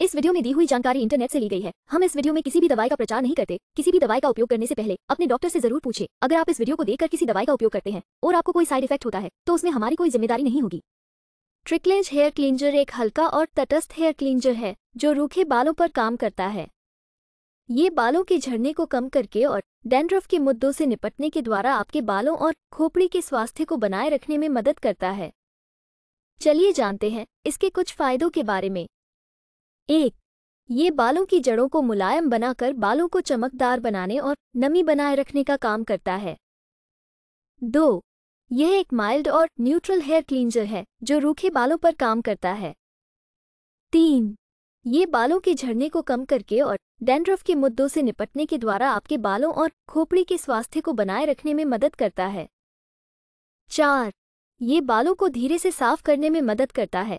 इस वीडियो में दी हुई जानकारी इंटरनेट से ली गई है हम इस वीडियो में किसी भी दवाई का प्रचार नहीं करते किसी भी दवाई का उपयोग करने से पहले अपने डॉक्टर से जरूर पूछे अगर आप इस वीडियो को देखकर किसी दवाई का उपयोग करते हैं और आपको कोई साइड इफेक्ट होता है तो उसमें हमारी कोई जिम्मेदारी नहीं होगी ट्रिकलेज हेयर क्लींजर एक हल्का और तटस्थ हेयर क्लींजर है जो रूखे बालों पर काम करता है ये बालों के झड़ने को कम करके और डेंड्रफ के मुद्दों से निपटने के द्वारा आपके बालों और खोपड़ी के स्वास्थ्य को बनाए रखने में मदद करता है चलिए जानते हैं इसके कुछ फायदों के बारे में एक ये बालों की जड़ों को मुलायम बनाकर बालों को चमकदार बनाने और नमी बनाए रखने का काम करता है दो यह एक माइल्ड और न्यूट्रल हेयर क्लींजर है जो रूखे बालों पर काम करता है तीन ये बालों के झड़ने को कम करके और डेंड्रफ के मुद्दों से निपटने के द्वारा आपके बालों और खोपड़ी के स्वास्थ्य को बनाए रखने में मदद करता है चार ये बालों को धीरे से साफ करने में मदद करता है